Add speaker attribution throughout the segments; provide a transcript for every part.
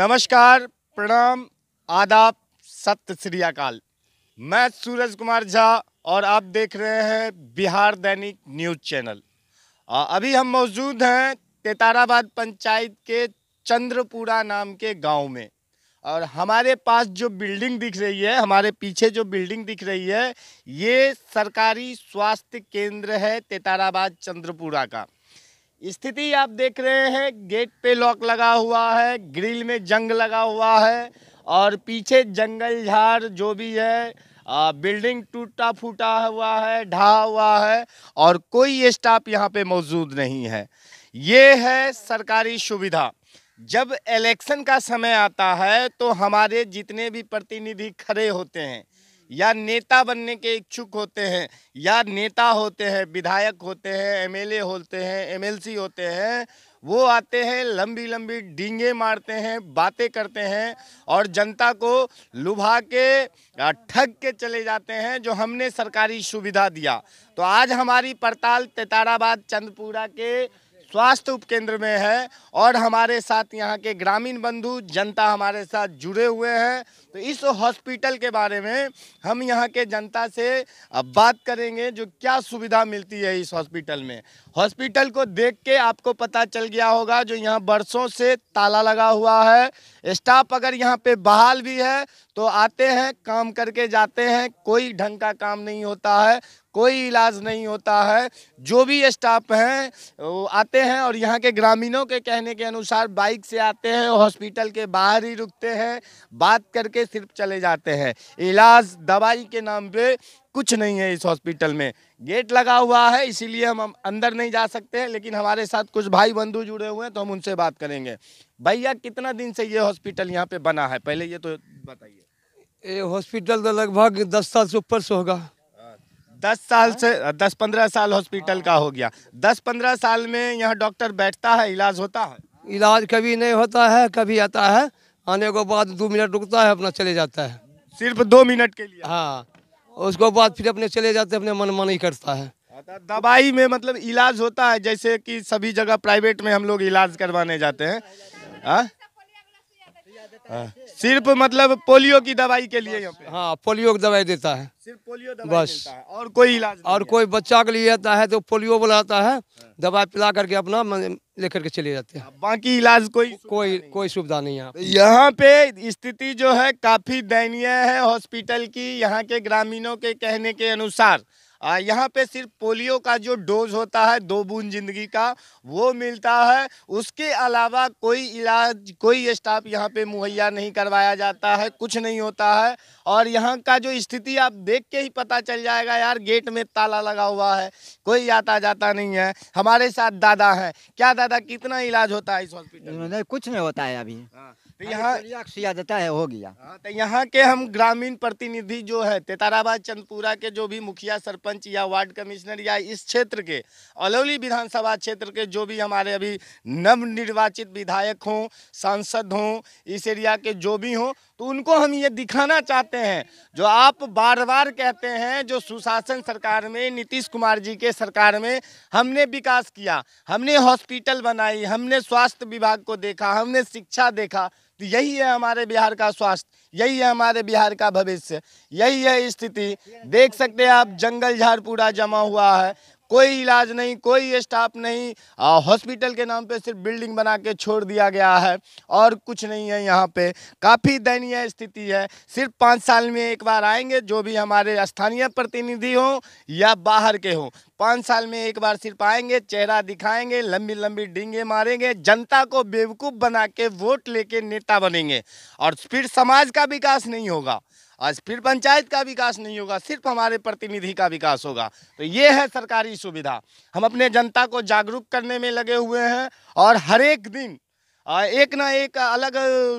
Speaker 1: नमस्कार प्रणाम आदाब सत श्री अकाल मैं सूरज कुमार झा और आप देख रहे हैं बिहार दैनिक न्यूज़ चैनल अभी हम मौजूद हैं तेताराबाद पंचायत के चंद्रपुरा नाम के गांव में और हमारे पास जो बिल्डिंग दिख रही है हमारे पीछे जो बिल्डिंग दिख रही है ये सरकारी स्वास्थ्य केंद्र है तेताराबाद चंद्रपुरा का स्थिति आप देख रहे हैं गेट पे लॉक लगा हुआ है ग्रिल में जंग लगा हुआ है और पीछे जंगल झाड़ जो भी है आ, बिल्डिंग टूटा फूटा हुआ है ढहा हुआ है और कोई स्टाफ यहाँ पे मौजूद नहीं है ये है सरकारी सुविधा जब इलेक्शन का समय आता है तो हमारे जितने भी प्रतिनिधि खड़े होते हैं या नेता बनने के इच्छुक होते हैं या नेता होते हैं विधायक होते हैं एमएलए होते हैं एमएलसी होते हैं वो आते हैं लंबी लंबी डींगे मारते हैं बातें करते हैं और जनता को लुभा के ठग के चले जाते हैं जो हमने सरकारी सुविधा दिया तो आज हमारी पड़ताल तेताराबाद चंदपुरा के स्वास्थ्य उप केंद्र में है और हमारे साथ यहाँ के ग्रामीण बंधु जनता हमारे साथ जुड़े हुए हैं तो इस हॉस्पिटल के बारे में हम यहाँ के जनता से अब बात करेंगे जो क्या सुविधा मिलती है इस हॉस्पिटल में हॉस्पिटल को देख के आपको पता चल गया होगा जो यहाँ बरसों से ताला लगा हुआ है स्टाफ अगर यहाँ पे बहाल भी है तो आते हैं काम करके जाते हैं कोई ढंग का काम नहीं होता है कोई इलाज नहीं होता है जो भी स्टाफ हैं वो आते हैं और यहाँ के ग्रामीणों के कहने के अनुसार बाइक से आते हैं हॉस्पिटल के बाहर ही रुकते हैं बात करके सिर्फ चले जाते हैं इलाज दवाई के नाम पे कुछ नहीं है इस हॉस्पिटल में गेट लगा हुआ है इसीलिए हम अंदर नहीं जा सकते हैं लेकिन हमारे साथ कुछ भाई बंधु जुड़े हुए हैं तो हम उनसे बात करेंगे भैया कितना दिन से ये हॉस्पिटल यहाँ पे बना है पहले ये तो बताइए ये हॉस्पिटल तो लगभग दस साल से ऊपर से होगा दस साल हाँ। से दस पंद्रह साल हॉस्पिटल का हाँ। हो गया दस पंद्रह साल में यहाँ डॉक्टर बैठता है इलाज होता है इलाज कभी नहीं होता है कभी आता है आने के बाद दो मिनट रुकता है अपना चले जाता है सिर्फ दो मिनट के लिए हाँ उसके बाद फिर अपने चले जाते अपने मन मन ही करता है अच्छा, दवाई में मतलब इलाज होता है जैसे कि सभी जगह प्राइवेट में हम लोग इलाज करवाने जाते हैं आ? हाँ? हाँ। सिर्फ मतलब पोलियो की दवाई के लिए हाँ पोलियो की दवाई देता है सिर्फ पोलियो दवाई बस है और कोई इलाज और कोई बच्चा के लिए आता है तो पोलियो बुलाता है दवाई पिला करके अपना लेकर के चले जाते हैं हाँ, बाकी इलाज कोई कोई कोई सुविधा नहीं है यहाँ पे स्थिति जो है काफी दयनीय है हॉस्पिटल की यहाँ के ग्रामीणों के कहने के अनुसार यहाँ पे सिर्फ पोलियो का जो डोज होता है दो बूंद जिंदगी का वो मिलता है उसके अलावा कोई इलाज कोई स्टाफ यहाँ पे मुहैया नहीं करवाया जाता है कुछ नहीं होता है और यहाँ का जो स्थिति आप देख के ही पता चल जाएगा यार गेट में ताला लगा हुआ है कोई आता जाता नहीं है हमारे साथ दादा हैं क्या दादा कितना इलाज होता है इस हॉस्पिटल में कुछ नहीं होता है अभी हाँ। तो यहाँ तो सिया है हो गया हाँ, तो यहाँ के हम ग्रामीण प्रतिनिधि जो है तेताराबाद चंदपुरा के जो भी मुखिया सरपंच या वार्ड कमिश्नर या इस क्षेत्र के अलौली विधानसभा क्षेत्र के जो भी हमारे अभी नवनिर्वाचित विधायक हों सांसद हों इस एरिया के जो भी हों तो उनको हम ये दिखाना चाहते हैं जो आप बार बार कहते हैं जो सुशासन सरकार में नीतीश कुमार जी के सरकार में हमने विकास किया हमने हॉस्पिटल बनाई हमने स्वास्थ्य विभाग को देखा हमने शिक्षा देखा तो यही है हमारे बिहार का स्वास्थ्य यही है हमारे बिहार का भविष्य यही है स्थिति देख सकते हैं आप जंगल झाड़ पूरा जमा हुआ है कोई इलाज नहीं कोई स्टाफ नहीं हॉस्पिटल के नाम पे सिर्फ बिल्डिंग बना के छोड़ दिया गया है और कुछ नहीं है यहाँ पे काफ़ी दयनीय स्थिति है सिर्फ पाँच साल में एक बार आएंगे जो भी हमारे स्थानीय प्रतिनिधि हों या बाहर के हों पाँच साल में एक बार सिर्फ आएंगे चेहरा दिखाएंगे लंबी लंबी डींगे मारेंगे जनता को बेवकूफ़ बना के वोट लेके नेता बनेंगे और फिर समाज का विकास नहीं होगा आज फिर पंचायत का विकास नहीं होगा सिर्फ हमारे प्रतिनिधि का विकास होगा तो ये है सरकारी सुविधा हम अपने जनता को जागरूक करने में लगे हुए हैं और हर एक दिन एक ना एक अलग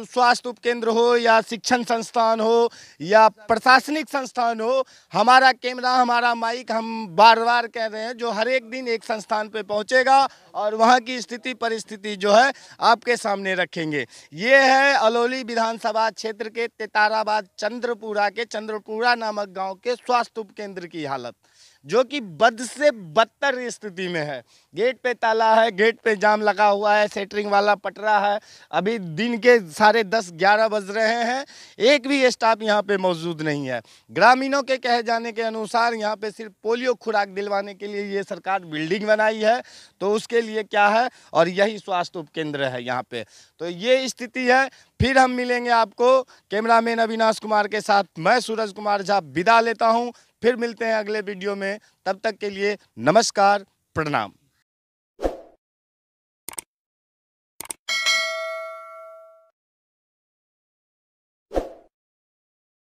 Speaker 1: स्वास्थ्य उपकेंद्र हो या शिक्षण संस्थान हो या प्रशासनिक संस्थान हो हमारा कैमरा हमारा माइक हम बार बार कह रहे हैं जो हर एक दिन एक संस्थान पे पहुंचेगा और वहाँ की स्थिति परिस्थिति जो है आपके सामने रखेंगे ये है अलौली विधानसभा क्षेत्र के तेताराबाद चंद्रपुरा के चंद्रपुरा नामक गाँव के स्वास्थ्य उपकेंद्र की हालत जो कि बद से बदतर स्थिति में है गेट पे ताला है गेट पे जाम लगा हुआ है सेटरिंग वाला पटरा है अभी दिन के साढ़े दस ग्यारह बज रहे हैं एक भी स्टाफ यहाँ पे मौजूद नहीं है ग्रामीणों के कहे जाने के अनुसार यहाँ पे सिर्फ पोलियो खुराक दिलवाने के लिए ये सरकार बिल्डिंग बनाई है तो उसके लिए क्या है और यही स्वास्थ्य उपकेंद्र है यहाँ पे तो ये स्थिति है फिर हम मिलेंगे आपको कैमरामैन अविनाश कुमार के साथ मैं सूरज कुमार झा विदा लेता हूँ फिर मिलते हैं अगले वीडियो में तब तक के लिए नमस्कार प्रणाम